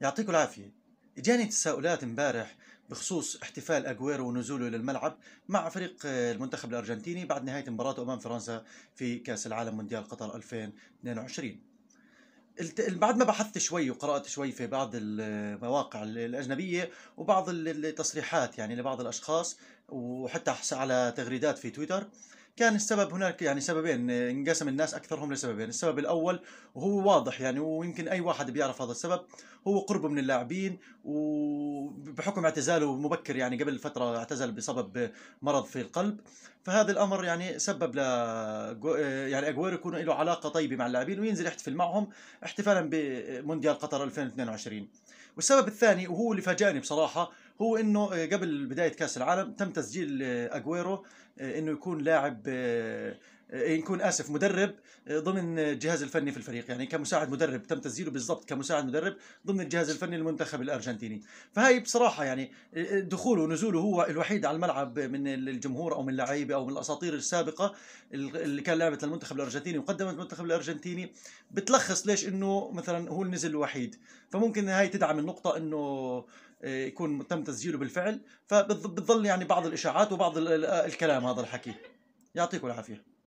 يعطيكم العافية اجاني تساؤلات امبارح بخصوص احتفال اجويرو ونزوله للملعب مع فريق آه، المنتخب الارجنتيني بعد نهاية مباراته امام فرنسا في كأس العالم مونديال قطر 2022 بعد ما بحثت شوي وقرأت شوي في بعض المواقع الأجنبية وبعض التصريحات يعني لبعض الأشخاص وحتى على تغريدات في تويتر كان السبب هناك يعني سببين آه، انقسم الناس اكثرهم لسببين، السبب الاول وهو واضح يعني ويمكن اي واحد بيعرف هذا السبب هو قربه من اللاعبين وبحكم اعتزاله مبكر يعني قبل فتره اعتزل بسبب مرض في القلب، فهذا الامر يعني سبب ل يعني اجويرو يكون له علاقه طيبه مع اللاعبين وينزل يحتفل معهم احتفالا بمونديال قطر 2022 والسبب الثاني وهو اللي فاجأني بصراحه هو انه قبل بدايه كاس العالم تم تسجيل اجويرو انه يكون لاعب نكون إيه، اسف مدرب إيه، ضمن الجهاز الفني في الفريق يعني كمساعد مدرب تم تسجيله بالضبط كمساعد مدرب ضمن الجهاز الفني للمنتخب الارجنتيني فهي بصراحه يعني إيه، دخوله ونزوله هو الوحيد على الملعب من الجمهور او من اللعيبه او من الاساطير السابقه اللي كان لعبت للمنتخب الارجنتيني وقدمت المنتخب الارجنتيني بتلخص ليش انه مثلا هو النزل الوحيد فممكن هاي تدعم النقطه انه يكون تم تسجيله بالفعل فبتظل يعني بعض الاشاعات وبعض الكلام هذا الحكي يعطيكم العافيه